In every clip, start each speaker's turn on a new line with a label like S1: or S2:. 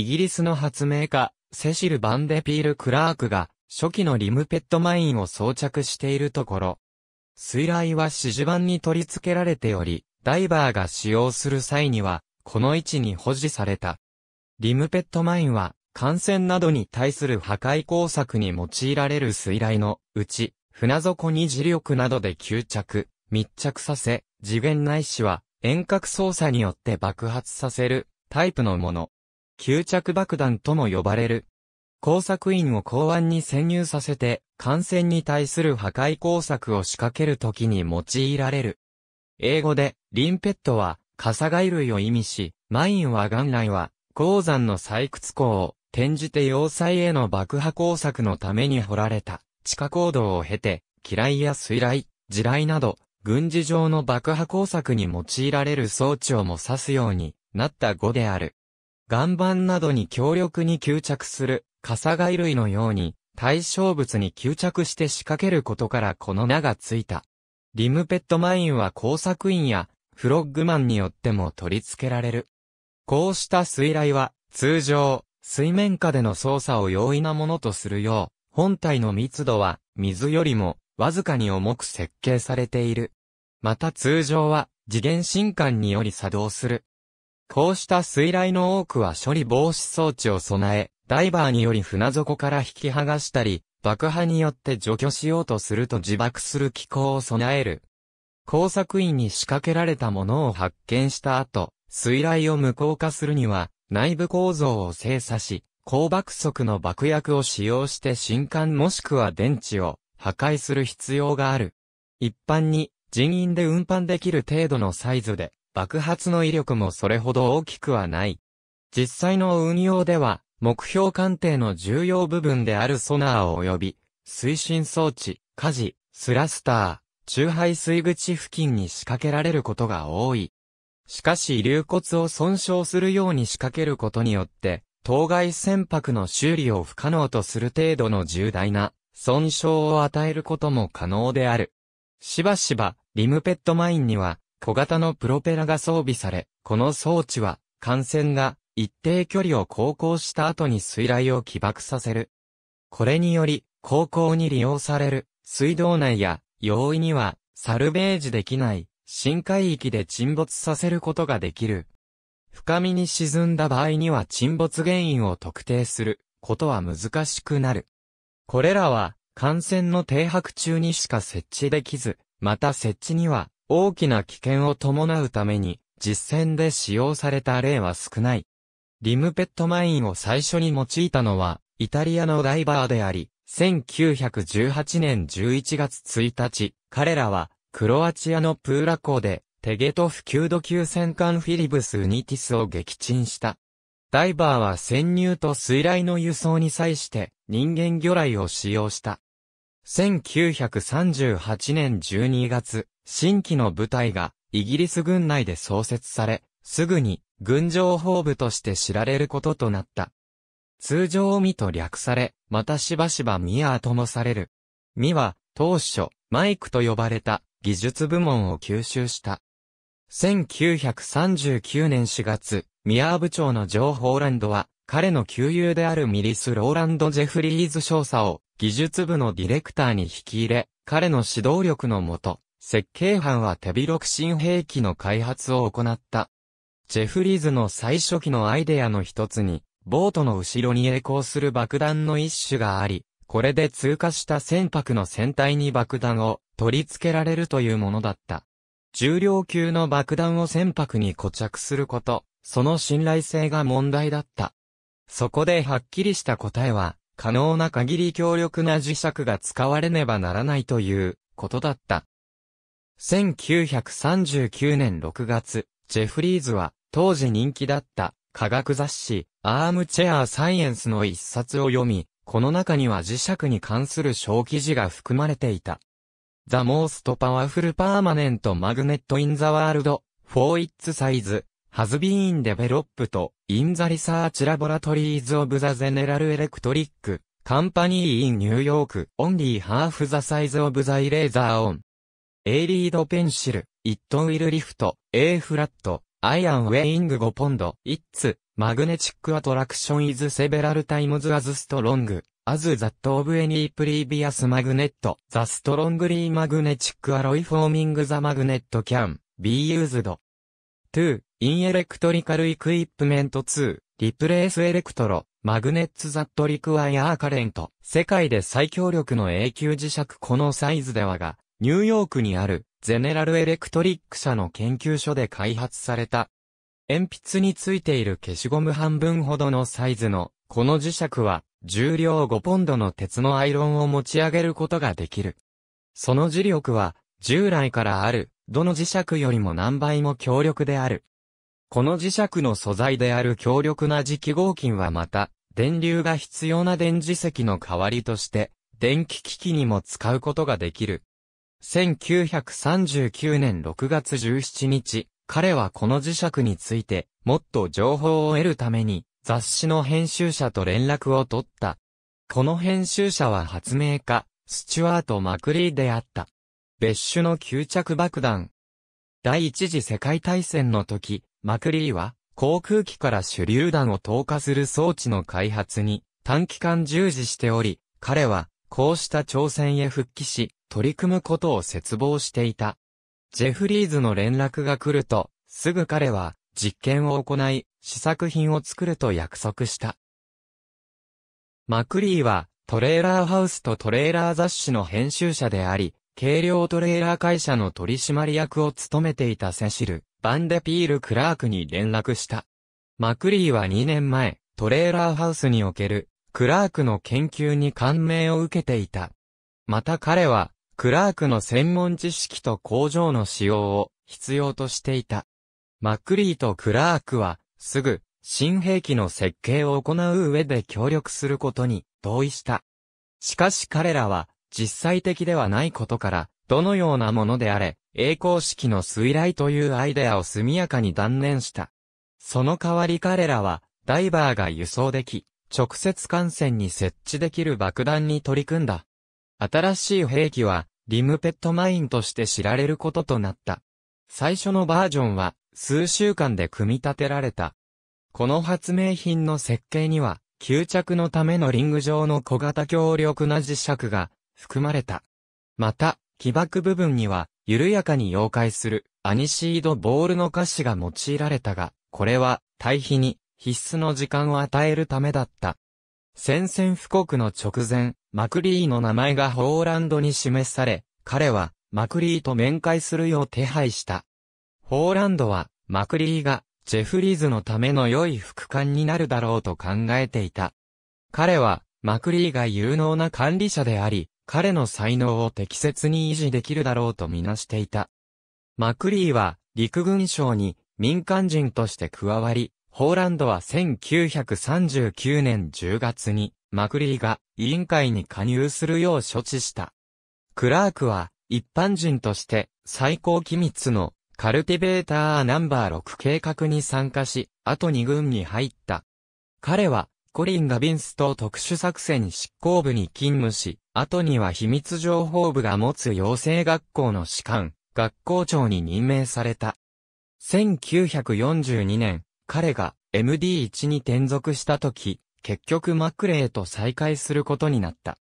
S1: イギリスの発明家、セシル・バンデピール・クラークが、初期のリムペットマインを装着しているところ、水雷は指示板に取り付けられており、ダイバーが使用する際には、この位置に保持された。リムペットマインは、感染などに対する破壊工作に用いられる水雷のうち、船底に磁力などで吸着、密着させ、次元ないしは遠隔操作によって爆発させるタイプのもの。吸着爆弾とも呼ばれる。工作員を港湾に潜入させて、艦船に対する破壊工作を仕掛けるときに用いられる。英語で、リンペットは、サガ貝類を意味し、マインは元来は、鉱山の採掘港を転じて要塞への爆破工作のために掘られた地下行動を経て、機雷や水雷、地雷など、軍事上の爆破工作に用いられる装置をも指すようになった語である。岩盤などに強力に吸着する、カサ貝類のように、対象物に吸着して仕掛けることからこの名がついた。リムペットマインは工作員やフロッグマンによっても取り付けられる。こうした水雷は通常水面下での操作を容易なものとするよう本体の密度は水よりもわずかに重く設計されている。また通常は次元進管により作動するこうした水雷の多くは処理防止装置を備え、ダイバーにより船底から引き剥がしたり、爆破によって除去しようとすると自爆する機構を備える。工作員に仕掛けられたものを発見した後、水雷を無効化するには、内部構造を精査し、高爆速の爆薬を使用して新艦もしくは電池を破壊する必要がある。一般に人員で運搬できる程度のサイズで爆発の威力もそれほど大きくはない。実際の運用では、目標鑑定の重要部分であるソナー及び、推進装置、火事、スラスター、中排水口付近に仕掛けられることが多い。しかし流骨を損傷するように仕掛けることによって、当該船舶の修理を不可能とする程度の重大な損傷を与えることも可能である。しばしば、リムペットマインには、小型のプロペラが装備され、この装置は、艦船が一定距離を航行した後に水雷を起爆させる。これにより、航行に利用される水道内や容易にはサルベージできない深海域で沈没させることができる。深みに沈んだ場合には沈没原因を特定することは難しくなる。これらは艦船の停泊中にしか設置できず、また設置には大きな危険を伴うために、実戦で使用された例は少ない。リムペットマインを最初に用いたのは、イタリアのダイバーであり、1918年11月1日、彼らは、クロアチアのプーラ港で、テゲトフ9度級戦艦フィリブス・ウニティスを撃沈した。ダイバーは潜入と水雷の輸送に際して人間魚雷を使用した。1938年12月、新規の部隊がイギリス軍内で創設され、すぐに軍情報部として知られることとなった。通常ミと略され、またしばしばミアーともされる。ミは当初マイクと呼ばれた技術部門を吸収した。1939年4月、ミアー部長のジョー・ホーランドは、彼の旧友であるミリス・ローランド・ジェフリーズ少佐を技術部のディレクターに引き入れ、彼の指導力のもと、設計班は手広く新兵器の開発を行った。ジェフリーズの最初期のアイデアの一つに、ボートの後ろに栄光する爆弾の一種があり、これで通過した船舶の船体に爆弾を取り付けられるというものだった。重量級の爆弾を船舶に固着すること、その信頼性が問題だった。そこではっきりした答えは、可能な限り強力な磁石が使われねばならないということだった。1939年6月、ジェフリーズは、当時人気だった科学雑誌、アームチェアーサイエンスの一冊を読み、この中には磁石に関する小記事が含まれていた。The most powerful permanent magnet in the world for its size has been developed in the research laboratories of the General Electric Company in New York only half the size of the l a s e r on A リードペンシル、イットウィルリフト、A フラット、アイアンウェイング5ポンド、イッツ、マグネチックアトラクションイズセベラルタイムズアズストロング、アズザットオブエニープリービアスマグネット、ザストロングリーマグネチックアロイフォーミングザマグネットキャン、ビーユーズド。2、インエレクトリカルイクイップメント2、リプレースエレクトロ、マグネッツザットリクワイアーカレント。世界で最強力の永久磁石このサイズではが、ニューヨークにあるゼネラルエレクトリック社の研究所で開発された。鉛筆についている消しゴム半分ほどのサイズのこの磁石は重量5ポンドの鉄のアイロンを持ち上げることができる。その磁力は従来からあるどの磁石よりも何倍も強力である。この磁石の素材である強力な磁気合金はまた電流が必要な電磁石の代わりとして電気機器にも使うことができる。1939年6月17日、彼はこの磁石について、もっと情報を得るために、雑誌の編集者と連絡を取った。この編集者は発明家、スチュワート・マクリーであった。別種の吸着爆弾。第一次世界大戦の時、マクリーは、航空機から手榴弾を投下する装置の開発に、短期間従事しており、彼は、こうした挑戦へ復帰し、取り組むことを絶望していた。ジェフリーズの連絡が来ると、すぐ彼は実験を行い、試作品を作ると約束した。マクリーはトレーラーハウスとトレーラー雑誌の編集者であり、軽量トレーラー会社の取締役を務めていたセシル、バンデピール・クラークに連絡した。マクリーは2年前、トレーラーハウスにおけるクラークの研究に感銘を受けていた。また彼は、クラークの専門知識と工場の使用を必要としていた。マックリーとクラークは、すぐ、新兵器の設計を行う上で協力することに同意した。しかし彼らは、実際的ではないことから、どのようなものであれ、栄光式の水雷というアイデアを速やかに断念した。その代わり彼らは、ダイバーが輸送でき、直接艦船に設置できる爆弾に取り組んだ。新しい兵器は、リムペットマインとして知られることとなった。最初のバージョンは、数週間で組み立てられた。この発明品の設計には、吸着のためのリング状の小型強力な磁石が含まれた。また、起爆部分には、緩やかに溶解するアニシードボールの歌詞が用いられたが、これは、対比に必須の時間を与えるためだった。宣戦布告の直前、マクリーの名前がホーランドに示され、彼は、マクリーと面会するよう手配した。ホーランドは、マクリーが、ジェフリーズのための良い副官になるだろうと考えていた。彼は、マクリーが有能な管理者であり、彼の才能を適切に維持できるだろうとみなしていた。マクリーは、陸軍省に民間人として加わり、ポーランドは1939年10月にマクリーが委員会に加入するよう処置した。クラークは一般人として最高機密のカルティベーターナンバー6計画に参加し、あと2軍に入った。彼はコリンガビンスと特殊作戦執行部に勤務し、後には秘密情報部が持つ養成学校の士官、学校長に任命された。1942年、彼が MD1 に転属した時、結局マクレーと再会することになった。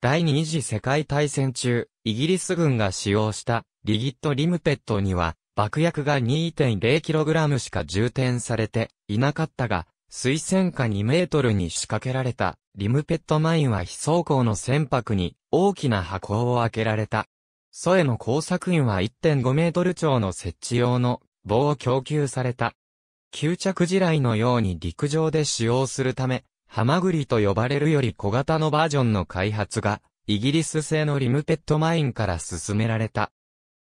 S1: 第二次世界大戦中、イギリス軍が使用したリギットリムペットには爆薬が 2.0kg しか充填されていなかったが、水戦下2メートルに仕掛けられたリムペットマインは非装甲の船舶に大きな箱を開けられた。ソエの工作員は1.5メートル超の設置用の棒を供給された。吸着地雷のように陸上で使用するため、ハマグリと呼ばれるより小型のバージョンの開発が、イギリス製のリムペットマインから進められた。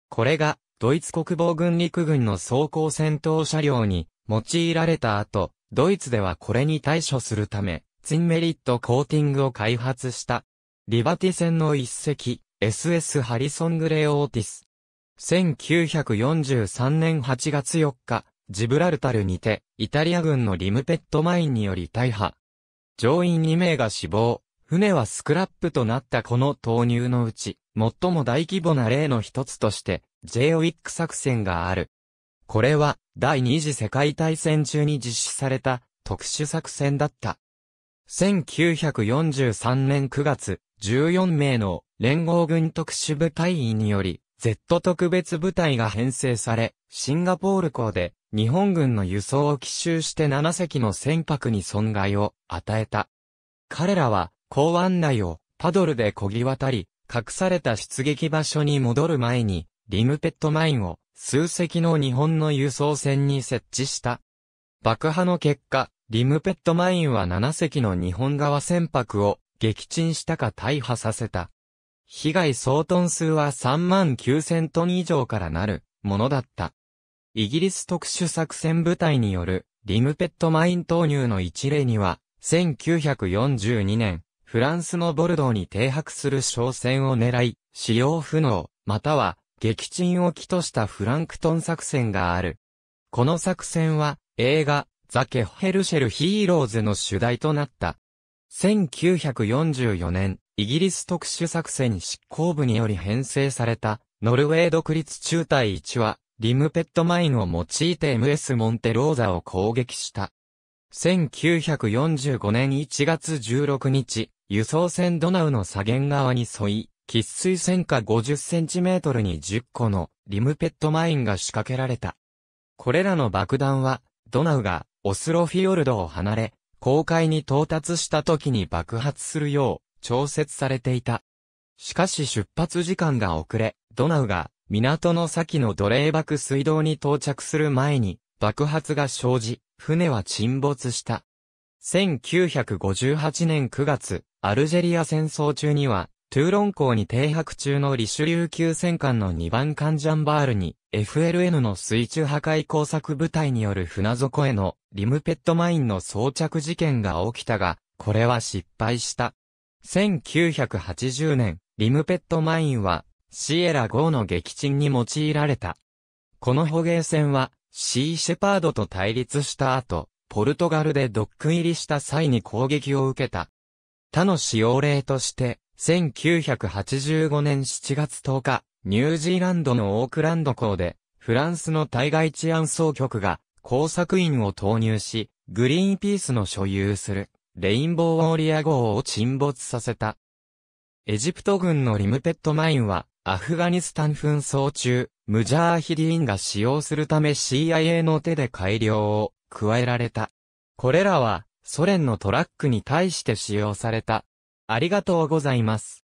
S1: これが、ドイツ国防軍陸軍の装甲戦闘車両に用いられた後、ドイツではこれに対処するため、ツインメリットコーティングを開発した。リバティ戦の一隻、SS ハリソン・グレオーティス。1943年8月4日、ジブラルタルにて、イタリア軍のリムペットマインにより大破。乗員2名が死亡、船はスクラップとなったこの投入のうち、最も大規模な例の一つとして、J ウィック作戦がある。これは、第二次世界大戦中に実施された、特殊作戦だった。1943年9月、14名の連合軍特殊部隊員により、Z 特別部隊が編成され、シンガポール港で日本軍の輸送を奇襲して7隻の船舶に損害を与えた。彼らは港湾内をパドルで漕ぎ渡り、隠された出撃場所に戻る前に、リムペットマインを数隻の日本の輸送船に設置した。爆破の結果、リムペットマインは7隻の日本側船舶を撃沈したか大破させた。被害総トン数は3万9000トン以上からなるものだった。イギリス特殊作戦部隊によるリムペットマイン投入の一例には、1942年、フランスのボルドーに停泊する商船を狙い、使用不能、または撃沈を起としたフランクトン作戦がある。この作戦は映画ザ・ケッヘルシェル・ヒーローズの主題となった。1944年、イギリス特殊作戦執行部により編成されたノルウェー独立中隊1はリムペットマインを用いて MS モンテローザを攻撃した。1945年1月16日、輸送船ドナウの左舷側に沿い、喫水線下50センチメートルに10個のリムペットマインが仕掛けられた。これらの爆弾は、ドナウがオスロフィヨルドを離れ、公海に到達した時に爆発するよう調節されていた。しかし出発時間が遅れ、ドナウが港の先の奴隷爆水道に到着する前に爆発が生じ、船は沈没した。1958年9月、アルジェリア戦争中には、トゥーロン港に停泊中のリシュリュー級戦艦の2番艦ジャンバールに、FLN の水中破壊工作部隊による船底へのリムペットマインの装着事件が起きたが、これは失敗した。1980年、リムペットマインはシエラ号の撃沈に用いられた。この捕鯨船は、シーシェパードと対立した後、ポルトガルでドック入りした際に攻撃を受けた。他の使用例として、1985年7月10日、ニュージーランドのオークランド港で、フランスの対外治安総局が工作員を投入し、グリーンピースの所有するレインボーウォーリア号を沈没させた。エジプト軍のリムペットマインはアフガニスタン紛争中、ムジャーヒディーンが使用するため CIA の手で改良を加えられた。これらはソ連のトラックに対して使用された。ありがとうございます。